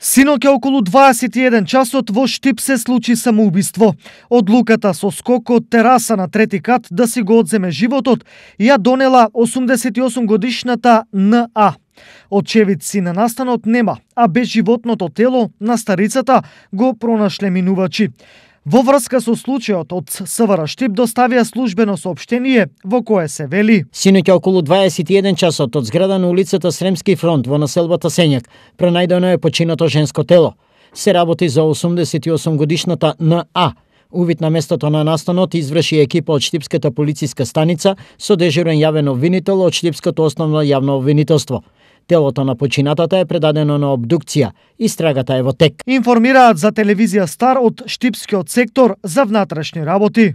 Синоќа околу 21 часот во Штип се случи самоубиство. Одлуката со скок од тераса на трети кат да си го одземе животот ја донела 88 годишната НА. Очевидци на настанот нема, а без животното тело на старицата го пронашле минувачи. Во врска со случајот од СВР Штип доставија службено сообштение во кое се вели: Синоќа околу 21 часот од зграда на улицата Сремски фронт во населбата Сењак пронајдено е починато женско тело. Се работи за 88 годишната НА. Увид на местото на настанот изврши екипа од Штипската полициска станица со дежурен јавен обвинител од Штипското основно јавно обвинителство. Телото на починатата е предадено на обдукција. Истрагата е во тек. Информираат за телевизија Стар од Штипскиот сектор за внатрешни работи.